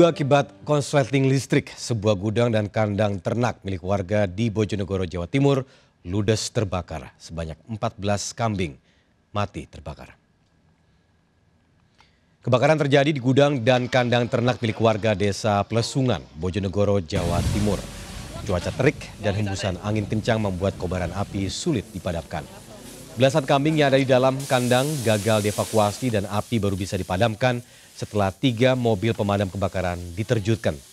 diduga akibat konsleting listrik, sebuah gudang dan kandang ternak milik warga di Bojonegoro, Jawa Timur, ludes terbakar. Sebanyak 14 kambing mati terbakar. Kebakaran terjadi di gudang dan kandang ternak milik warga desa Plesungan, Bojonegoro, Jawa Timur. Cuaca terik dan hembusan angin kencang membuat kobaran api sulit dipadamkan. Belasan kambing yang ada di dalam kandang gagal dievakuasi dan api baru bisa dipadamkan setelah tiga mobil pemadam kebakaran diterjutkan.